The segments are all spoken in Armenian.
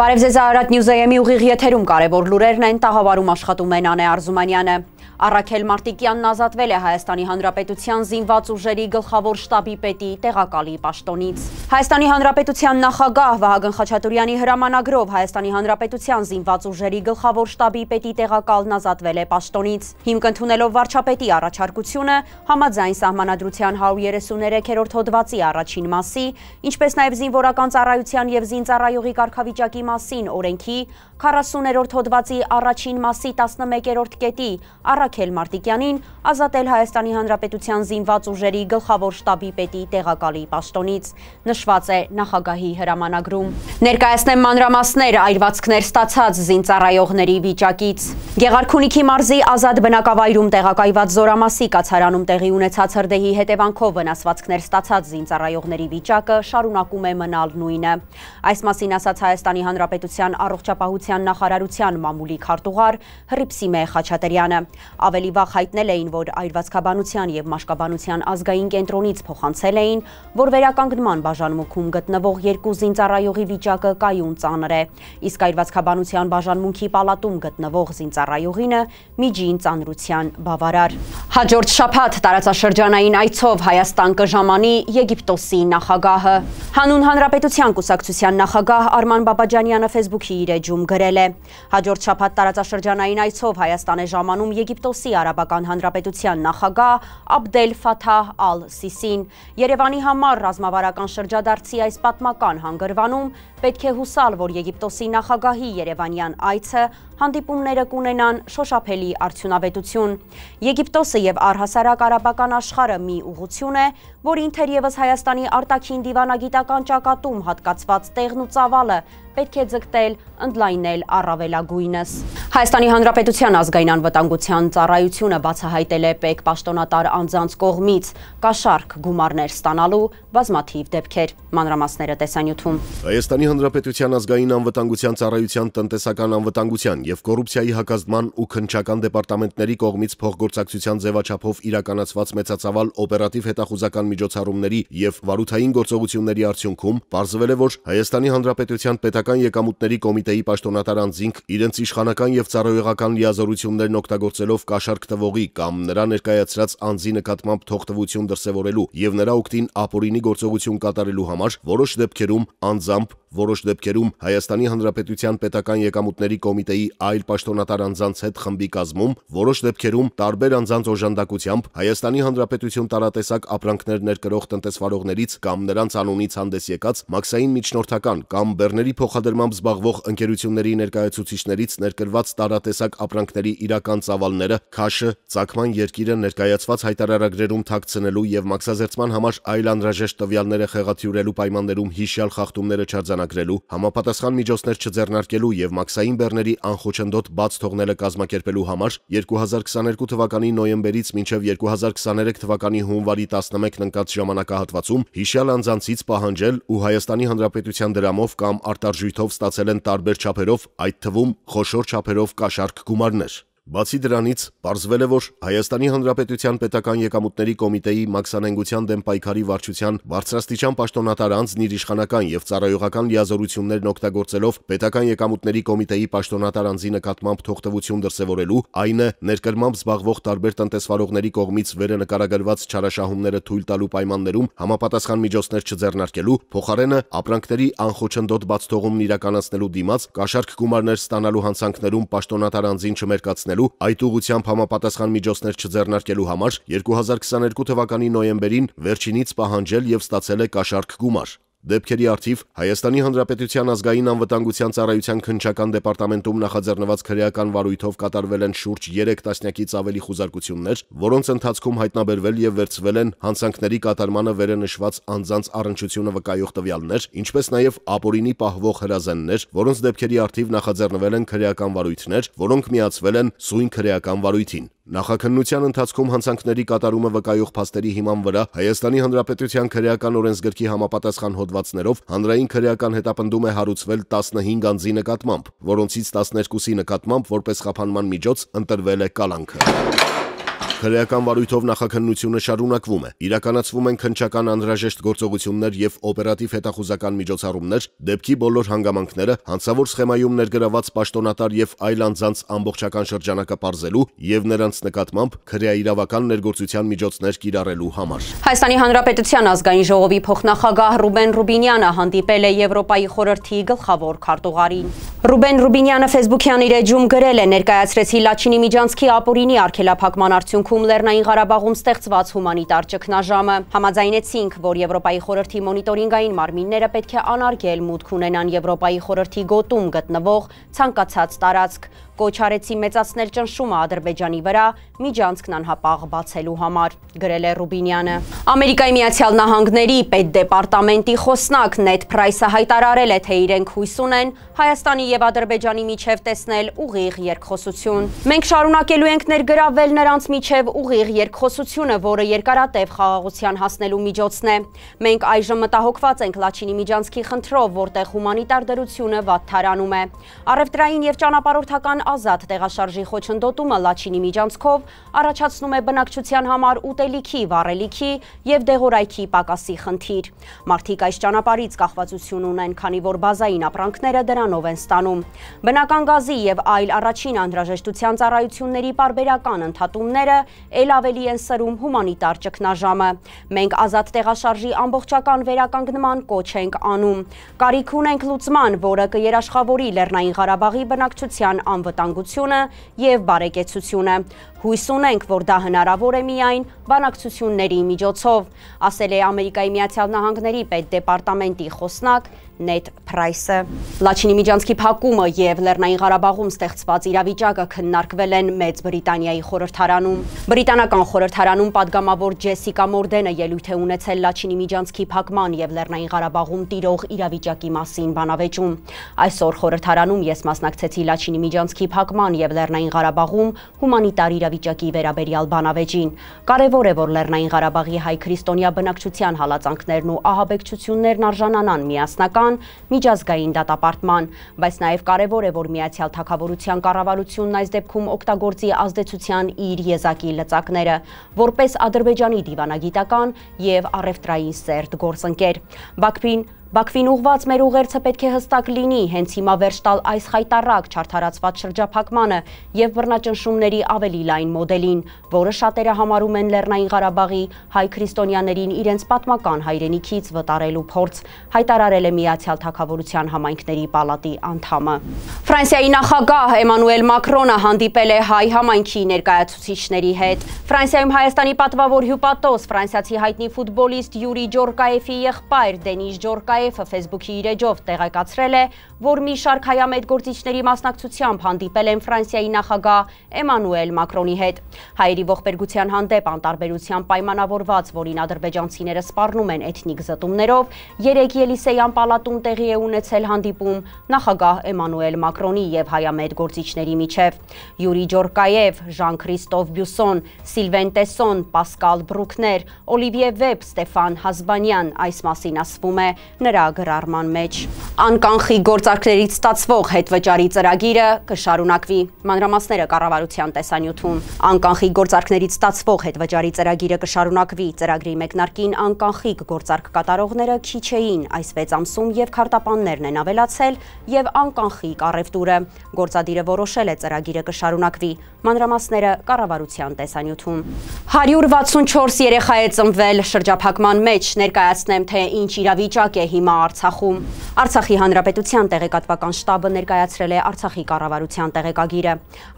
Բարև ձեզ Արարատ Նյուզ AM-ի ուղիղ եթերում կարևոր լուրերն են տաղավարում աշխատում են Անե Արզումանյանը։ Արաքել Մարտիկյանն ազատվել է Հայաստանի Հանրապետության զինված ուժերի գլխավոր շտաբի պետի տեղակալի պաշտոնից։ Հայաստանի Հանրապետության նախագահ Վահագն Խաչատուրյանի հրամանագրով Հայաստանի Հանրապետության զինված ուժերի գլխավոր շտաբի պետի տեղակալն ազատվել է պաշտոնից։ Հիմք ընդունելով վարչապետի առաջարկությունը, համաձայն սահմանադրության 133-րդ հոդվածի առաջին մասի, ինչպես նաև զինվորական ծառայության եւ զինծառայողի կարգավիճակի մասին օրենքի 40-րդ հոդվածի առաջին մասի 11-րդ կետի առ Արաքել Մարտիկյանին ազատել Հայաստանի Հանրապետության զինված ուժերի գլխավոր շտաբի պետի տեղակալի պաշտոնից, նշված է նախագահի հրամանագրում։ Ներկայացնեմ մանրամասներ այրվածքներ ստացած զինծառայողների վիճակից։ Գեղարքունիքի մարզի ազատ բնակավայրում տեղակայված զորամասի կացարանում տեղի ունեցած հրդեհի հետևանքով վնասվածքներ ստացած զինծառայողների վիճակը շարունակում է մնալ նույնը։ Այս մասին ասաց Հայաստանի Հանրապետության առողջապահության նախարարության մամուլի քարտուղար Հռիփսիմե Խաչատրյանը։ Ավելի վաղ հայտնել էին, որ այրվածքաբանության և մաշկաբանության ազգային կենտրոնից փոխանցել էին, որ վերականգնման բաժանմունքում գտնվող երկու զինծառայողի վիճակը կայուն ծանր է, իսկ այրվածքաբանության բաժանմունքի պալատում գտնվող զինծառայողինը միջին ծանրության բավարար։ Հաջորդ շաբաթ տարածաշրջանային այցով Հայաստան կժամանի Եգիպտոսի նախագահը։ Հանուն Հանրապետության կուսակցության նախագահ Արման Բաբաջանյանը Facebook-ի իր էջում գրել է։ Հաջորդ շաբաթ տարածաշրջանային այցով Հայաստան է ժամանում Եգիպտոսի Եգիպտոսի Արաբական Հանրապետության նախագահ Աբդել Ֆաթահ Ալ-Սիսին։ Երևանի համար ռազմավարական շրջադարձի այս պատմական հանգրվանում պետք է հուսալ, որ Եգիպտոսի նախագահի Երևանյան այցը հանդիպումները կունենան շոշափելի արդյունավետություն։ Եգիպտոսը եւ առհասարակ արաբական աշխարհը մի ուղություն է, որին թերևս Հայաստանի արտաքին դիվանագիտական ճակատում հատկացված տեղն ու ծավալը պետք է ձգտել, ընդլայնել առավելագույնս։ Հայաստանի Հանրապետության ազգային անվտանգության ծառայությունը բացահայտել է ՊԵԿ պաշտոնատար անձանց կողմից կաշառք գումարներ ստանալու բազմաթիվ դեպքեր։ Մանրամասները տեսանյութում։ Հայաստանի Հանրապետության ազգային անվտանգության ծառայության տնտեսական անվտանգության եւ կոռուպցիայի հակազդման ու քննչական դեպարտամենտների կողմից փոխգործակցության ձևաչափով իրականացված մեծածավալ օպերատիվ հետախուզական միջոցառումների եւ վարութային գործողությունների արդյունքում պարզվել է, որ Հայաստանի Հանրապետության Պետական եկամուտների կոմիտեի պաշտոնատար անձինք իրենց իշխանական եւ ծառայողական լիազորություններն օգտագործելով կաշառք տվողի կամ նրա ներկայացրած անձի նկատմամբ թողտվություն դրսեւորելու եւ նրա օգտին ապօրինի գործողություն կատարելու համար որոշ դեպքերում անձամբ որոշ դեպքերում Հայաստանի Հանրապետության Պետական Եկամուտների Կոմիտեի այլ պաշտոնատար անձանց հետ խմբի կազմում, որոշ դեպքերում տարբեր անձանց օժանդակությամբ Հայաստանի Հանրապետություն տարատեսակ ապրանքներ ներկրող տնտեսվարողներից կամ նրանց անունից հանդես եկած մաքսային միջնորդական կամ բեռների փոխադրմամբ զբաղվող ընկերությունների ներկայացուցիչներից ներկրված տարատեսակ ապրանքների իրական ծավալները քաշը, ցակման երկիրը ներկայացված հայտարարագրերում թաքցնելու եւ մաքսազերծման համար այլ անհրաժեշտ տվյալները խեղաթյուրելու պայմաններում հիշյալ խախտումները չարձանագրել արձանագրելու, համապատասխան միջոցներ չձեռնարկելու եւ մաքսային բեռների անխոչնդոտ բաց թողնելը կազմակերպելու համար 2022 թվականի նոյեմբերից մինչեւ 2023 թվականի հունվարի 11-ն ընկած ժամանակահատվածում հիշյալ անձանցից պահանջել ու Հայաստանի Հանրապետության դրամով կամ արտարժույթով ստացել են տարբեր չափերով, այդ թվում խոշոր չափերով կաշառք գումարներ։ Բացի դրանից, պարզվել է, որ Հայաստանի Հանրապետության Պետական Եկամուտների Կոմիտեի մաքսանենգության դեմ պայքարի վարչության բարձրաստիճան պաշտոնատար անձն իր իշխանական եւ ծառայողական լիազորություններն օգտագործելով Պետական Եկամուտների Կոմիտեի պաշտոնատար անձի նկատմամբ թողտվություն դրսեւորելու, այնը ներկրմամբ զբաղվող տարբեր տնտեսվարողների կողմից վերնկարագրված չարաշահումները թույլ տալու պայմաններում համապատասխան միջոցներ չձեռնարկելու, փոխարենը ապրանքների անխոչնդոտ բաց թողումն իրականացնելու դիմաց կաշառք գումարներ ստանալու հանցանքներում պաշտոնատար անձին չմերկացնելու մեկնելու, այդ ուղղությամբ համապատասխան միջոցներ չձեռնարկելու համար 2022 թվականի նոյեմբերին վերջինից պահանջել եւ ստացել է կաշառք գումար։ Դեպքերի արդիվ Հայաստանի Հանրապետության ազգային անվտանգության ծառայության քննչական դեպարտամենտում նախաձեռնված քրեական վարույթով կատարվել են շուրջ 3 տասնյակից ավելի խուզարկություններ, որոնց ընթացքում հայտնաբերվել եւ վերցվել են հանցանքների կատարմանը վերենշված անձանց առնչությունը վկայող տվյալներ, ինչպես նաեւ ապօրինի պահվող հրազեններ, որոնց դեպքերի արդիվ նախաձեռնվել են քրեական վարույթներ, որոնք միացվել են սույն քրեական վարույթին։ Նախաքննության ընթացքում հանցանքների կատարումը վկայող փաստերի հիման վրա Հայաստանի Հանրապետության քրեական օրենսգրքի համապատասխան հոդվածներով հանրային քրեական հետապնդում է հարուցվել 15 անձի նկատմամբ, որոնցից 12-ի նկատմամբ որպես խափանման միջոց ընտրվել է կալանքը։ Քրեական վարույթով նախաքննությունը շարունակվում է։ Իրականացվում են քնչական անհրաժեշտ գործողություններ եւ օպերատիվ հետախուզական միջոցառումներ, դեպքի բոլոր հանգամանքները, հանցավոր սխեմայում ներգրաված պաշտոնատար եւ այլ անձանց ամբողջական շրջանակը բարձելու եւ նրանց նկատմամբ քրեաիրավական ներգործության միջոցներ կիրառելու համար։ Հայաստանի Հանրապետության ազգային ժողովի փոխնախագահ Ռուբեն Ռուբինյանը հանդիպել է Եվրոպայի խորհրդի գլխավոր քարտուղարին։ Ռուբեն Ռուբինյանը Facebook-յան իր էջում գրել է ներկայացրեցի Լաչինի միջանցքի ապօրինի արգելափակման արդյունքում շարունակվում Լեռնային Ղարաբաղում ստեղծված հումանիտար ճգնաժամը։ Համաձայնեցինք, որ Եվրոպայի խորհրդի մոնիտորինգային մարմինները պետք է անարգել մուտք ունենան Եվրոպայի խորհրդի գոտում գտնվող ցանկացած տարածք, կոչ արեցի մեծացնել ճնշումը Ադրբեջանի վրա միջանցքն անհապաղ բացելու համար, գրել է Ռուբինյանը։ Ամերիկայի Միացյալ Նահանգների պետդեպարտամենտի խոսնակ Նեթ Փրայսը հայտարարել է, թե իրենք հույս ունեն Հայաստանի եւ Ադրբեջանի միջև տեսնել ուղիղ երկխոսություն։ Մենք շարունակելու ենք ներգրավվել նրանց միջև ուղիղ երկխոսությունը, որը երկարատև խաղաղության հասնելու միջոցն է։ Մենք այժմ մտահոգված ենք Լաչինի միջանցքի խնդրով, որտեղ հումանիտար դրությունը վատթարանում է։ Առևտրային եւ ճանապարհորդական ազատ տեղաշարժի խոչընդոտումը Լաչինի միջանցքով առաջացնում է բնակչության համար ուտելիքի, վառելիքի եւ դեղորայքի պակասի խնդիր։ Մարդիկ այս ճանապարից կախվածություն ունեն, քանի որ բազային ապրանքները դրանով են ստանում։ Բնական գազի եւ այլ առաջին անհրաժեշտության ծառայությունների բարբերական ընդհատումները ել ավելի են սրում հումանիտար ճգնաժամը։ Մենք ազատ տեղաշարժի ամբողջական վերականգնման կոչ ենք անում։ Կարիք ունենք լուծման, որը կերաշխավորի Լեռնային Ղարաբաղի բնակչության անվտանգ անվտանգությունը եւ բարեկեցությունը։ Հույս ունենք, որ դա հնարավոր է միայն բանակցությունների միջոցով, ասել է Ամերիկայի Միացյալ Նահանգների պետ դեպարտամենտի խոսնակ net price-ը։ Լաչինի միջանցքի փակումը եւ Լեռնային Ղարաբաղում ստեղծված իրավիճակը քննարկվել են Մեծ Բրիտանիայի խորհրդարանում։ Բրիտանական խորհրդարանում падգամավոր Ջեսիկա Մորդենը ելույթ է ունեցել Լաչինի միջանցքի փակման եւ Լեռնային Ղարաբաղում տիրող իրավիճակի մասին բանավեճում։ Այսօր խորհրդարանում ես մասնակցեցի Լաչինի միջանցքի փակման եւ Լեռնային Ղարաբաղում հումանիտար իրավիճակի վերաբերյալ բանավեճին։ Կարևոր է, որ Լեռնային Ղարաբաղի հայ քրիստոնյա բնակչության հալածանքներն ու ահաբեկչություններն արժանանան միասնական տան միջազգային դատապարտման, բայց նաև կարևոր է, որ Միացյալ Թագավորության կառավարությունն այս դեպքում օգտագործի ազդեցության իր եզակի լծակները, որպես Ադրբեջանի դիվանագիտական եւ առևտրային սերտ գործընկեր։ Բաքվին Բաքվին ուղված մեր ուղերձը պետք է հստակ լինի, հենց հիմա վերջ տալ այս խայտարակ չարթարացված շրջափակմանը եւ բռնաճնշումների ավելի լայն մոդելին, որը շատերը համարում են Լեռնային Ղարաբաղի հայ քրիստոնյաներին իրենց պատմական հայրենիքից վտարելու փորձ, հայտարարել է Միացյալ Թագավորության համայնքների պալատի անդամը։ Ֆրանսիայի նախագահ Էմանուել Մակրոնը հանդիպել է հայ համայնքի ներկայացուցիչների հետ։ Ֆրանսիայում Հայաստանի պատվավոր հյուպատոս ֆրանսիացի հայտնի ֆուտբոլիստ Յուրի Ջորկաեֆի եղբայր Դենիս Ջորկաեֆ Միրզիոյևը Facebook-ի իր էջով տեղեկացրել է, որ մի շարք հայամետ գործիչների մասնակցությամբ հանդիպել են Ֆրանսիայի նախագահ Էմանուել Մակրոնի հետ։ Հայերի ողբերգության հանդեպ անտարբերության պայմանավորված, որին ադրբեջանցիները սպառնում են էթնիկ զտումներով, 3 Ելիսեյան պալատում տեղի է ունեցել հանդիպում նախագահ Էմանուել Մակրոնի եւ հայամետ գործիչների միջև։ Յուրի Ջորկաև, Ժան-Քրիստոֆ Բյուսոն, Սիլվեն Տեսոն, Պասկալ Բրուկներ, Օլիվիե Վեբ, Ստեփան Հազբանյան այս մասին ասվում է նրա վերագրարման մեջ։ Անկանխի գործարքներից ստացվող հետվճարի ծրագիրը կշարունակվի։ Մանրամասները կառավարության տեսանյութում։ Անկանխի գործարքներից ստացվող հետվճարի ծրագիրը կշարունակվի։ Ծրագրի մեկնարկին անկանխի գործարք կատարողները քիչ էին այս 6 ամսում եւ քարտապաններն են ավելացել եւ անկանխի առևտուրը։ Գործադիրը որոշել է ծրագիրը կշարունակվի։ Մանրամասները կառավարության տեսանյութում 164 երեխա է ծնվել շրջափակման մեջ ներկայացնեմ թե ինչ իրավիճակ է հիմա Արցախում։ Արցախի Հանրապետության տեղեկատվական շտաբը ներկայացրել է Արցախի կառավարության տեղեկագիրը։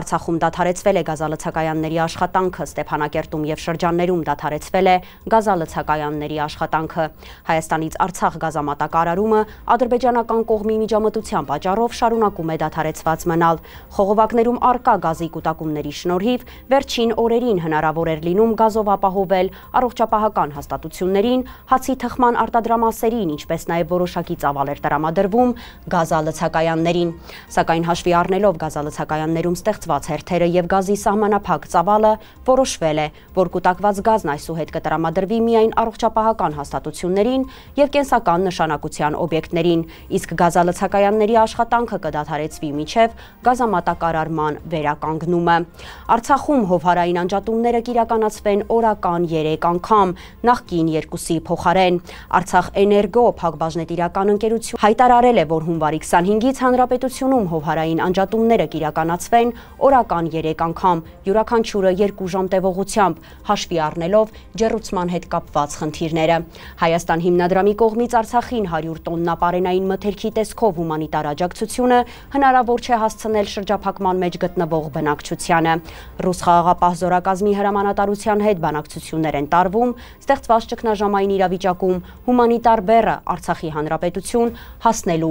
Արցախում դադարեցվել է գազալցակայանների աշխատանքը, Ստեփանակերտում եւ շրջաններում դադարեցվել է գազալցակայանների աշխատանքը։ Հայաստանից Արցախ գազամատակարարումը ադրբեջանական կողմի միջամտության պատճառով շարունակում է դադարեցված մնալ։ Խողովակներում արկա գազի կուտակումների շնորհիվ վերջին օրերին հնարավոր էր լինում գազով ապահովել առողջապահական հաստատություններին, հացի թխման արտադրամասերին, ինչպես ինչպես նաև որոշակի ծավալ էր տրամադրվում գազալցակայաններին։ Սակայն հաշվի առնելով գազալցակայաններում ստեղծված հերթերը եւ գազի սահմանափակ ծավալը որոշվել է, որ կուտակված գազն այսուհետ կտրամադրվի միայն առողջապահական հաստատություններին եւ կենսական նշանակության օբյեկտներին, իսկ գազալցակայանների աշխատանքը կդադարեցվի միջև գազամատակարարման վերականգնումը։ Արցախում հովհարային անջատումները կիրականացվեն օրական 3 անգամ, նախկին 2-ի փոխարեն։ Արցախ էներգո Սեփակ բաժնետիրական ընկերություն հայտարարել է, որ հունվարի 25-ից հանրապետությունում հովհարային անջատումները կիրականացվեն օրական 3 անգամ, յուրաքանչյուրը 2 ժամ տևողությամբ, հաշվի առնելով ջերուցման հետ կապված խնդիրները։ Հայաստան հիմնադրամի կողմից Արցախին 100 տոննա պարենային մթերքի տեսքով հումանիտար աջակցությունը հնարավոր չէ հասցնել շրջափակման մեջ գտնվող բնակչությանը։ Ռուս խաղաղապահ զորակազմի հրամանատարության հետ բանակցություններ են տարվում, ստեղծված ճգնաժամային իրավիճակում հումանիտար բեռը Արցախի հանրապետություն հասնելու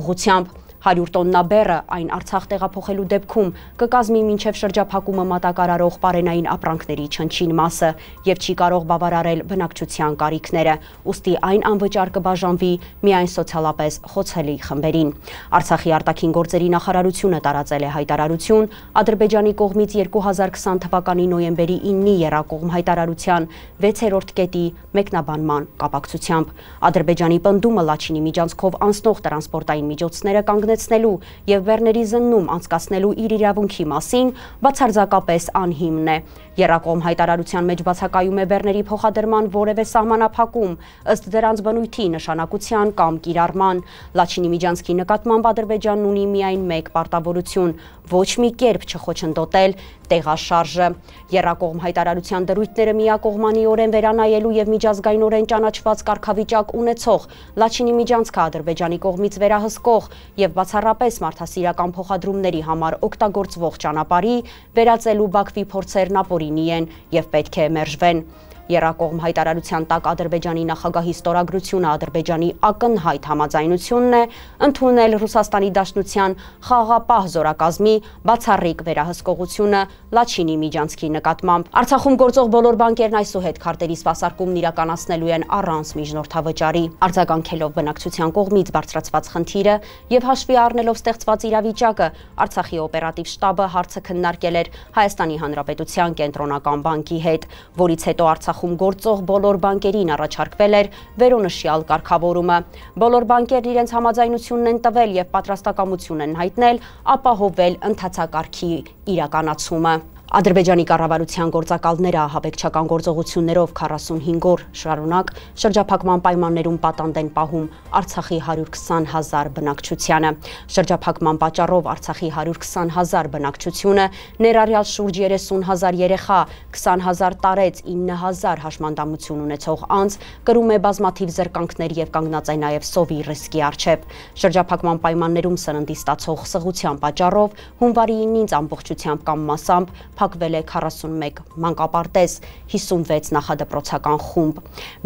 ուղությամբ 100 տոննա բեռը այն Արցախ տեղափոխելու դեպքում կկազմի մինչև շրջափակումը մատակարարող պարենային ապրանքների չնչին մասը եւ չի կարող բավարարել բնակչության կարիքները, ուստի այն անվճար կբաժանվի միայն սոցիալապես խոցելի խմբերին։ Արցախի արտաքին գործերի նախարարությունը տարածել է հայտարարություն Ադրբեջանի կողմից 2020 թվականի նոյեմբերի 9-ի երակողմ հայտարարության 6-րդ կետի մեկնաբանման կապակցությամբ Ադրբեջանի պնդումը Լաչինի միջանցքով անցնող տրանսպորտային միջոցները կանգնել ողջունեցնելու եւ Վերների զննում անցկացնելու իր իրավունքի մասին բացարձակապես անհիմն է։ Երակոմ հայտարարության մեջ բացակայում է Վերների փոխադրման որևէ սահմանափակում ըստ դրանց բնույթի, նշանակության կամ կիրառման։ Լաչինի Միջանցքի նկատմամբ Ադրբեջանն ունի միայն մեկ պարտավորություն՝ ոչ մի կերպ չխոչընդոտել տեղաշարժը։ Երակողմ հայտարարության դրույթները միակողմանի օրեն վերանայելու եւ միջազգային օրեն ճանաչված կարգավիճակ ունեցող Լաչինի միջանցքը Ադրբեջանի կողմից վերահսկող եւ բացառապես մարդասիրական փոխադրումների համար օգտագործվող ճանապարհի վերածելու Բաքվի փորձերն ապօրինի են եւ պետք է մերժվեն։ Երակողմ հայտարարության տակ Ադրբեջանի նախագահի ստորագրությունը Ադրբեջանի ակնհայտ համաձայնությունն է ընդունել Ռուսաստանի Դաշնության խաղապահ զորակազմի բացառիկ վերահսկողությունը Լաչինի միջանցքի նկատմամբ։ Արցախում գործող բոլոր բանկերն այսուհետ քարտերի սպասարկումն իրականացնելու են առանց միջնորդավճարի։ Արձագանքելով բնակչության կողմից բարձրացված խնդիրը եւ հաշվի առնելով ստեղծված իրավիճակը, Արցախի օպերատիվ շտաբը հարցը քննարկել էր Հայաստանի Հանրապետության կենտրոնական բանկի հետ, որից հետո Արցախ Արցախում գործող բոլոր բանկերին առաջարկվել էր վերոնշյալ կարգավորումը։ Բոլոր բանկերն իրենց համաձայնությունն են տվել եւ պատրաստակամություն են հայտնել ապահովել ընթացակարգի իրականացումը։ Ադրբեջանի կառավարության գործակալները ահաբեկչական գործողություններով 45 օր շարունակ շրջափակման պայմաններում պատանդ են պահում Արցախի 120.000 բնակչությանը։ Շրջափակման պատճառով Արցախի 120.000 բնակչությունը ներառյալ շուրջ 30.000 երեխա, 20.000 տարեց, 9.000 հաշմանդամություն ունեցող անձ կրում է բազմաթիվ զրկանքներ եւ կանգնած է նաեւ սովի ռիսկի առջեւ։ Շրջափակման պայմաններում սննդի ստացող սղության պատճառով հունվարի 9-ից ամբողջությամբ կամ մասամբ փակվել է 41 մանկապարտեզ, 56 նախադպրոցական խումբ։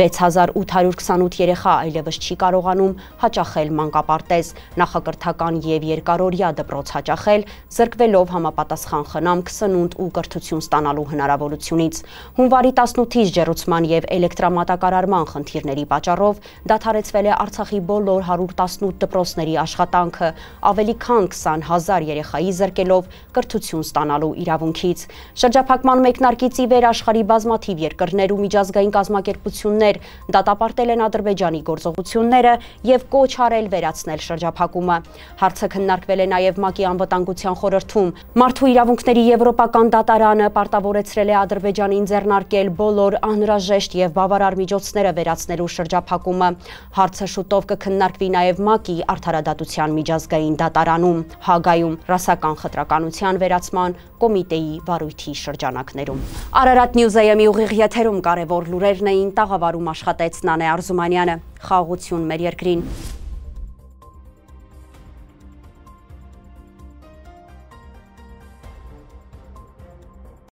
6828 երեխա այլևս չի կարողանում հաճախել մանկապարտեզ, նախակրթական եւ երկարօրյա դպրոց հաճախել, զրկվելով համապատասխան խնամք, սնունդ ու կրթություն ստանալու հնարավորությունից։ Հունվարի 18-ից ջերուցման եւ էլեկտրամատակարարման խնդիրների պատճառով դադարեցվել է Արցախի բոլոր 118 դպրոցների աշխատանքը, ավելի քան 20000 երեխայի զրկելով կրթություն ստանալու իրավունքից։ Հայաստանից։ Շրջափակման մեկնարկից ի վեր աշխարի բազմաթիվ երկրներ ու միջազգային կազմակերպություններ դատապարտել են Ադրբեջանի գործողությունները եւ կոչ արել վերացնել շրջափակումը։ Հարցը քննարկվել է նաեւ ՄԱԿ-ի անվտանգության խորհրդում։ Մարդու իրավունքների եվրոպական դատարանը պարտավորեցրել է Ադրբեջանին ձեռնարկել բոլոր անհրաժեշտ եւ բավարար միջոցները վերացնելու շրջափակումը։ Հարցը շուտով կքննարկվի նաեւ ՄԱԿ-ի արդարադատության միջազգային դատարանում Հագայում ռասական խտրականության վերացման կոմիտեի վարույթի շրջանակներում։ Արարատ Նյուզայեմի ուղիղ եթերում կարևոր լուրերն էին տաղավարում աշխատեց Նանե Արզումանյանը։ Խաղություն մեր երկրին։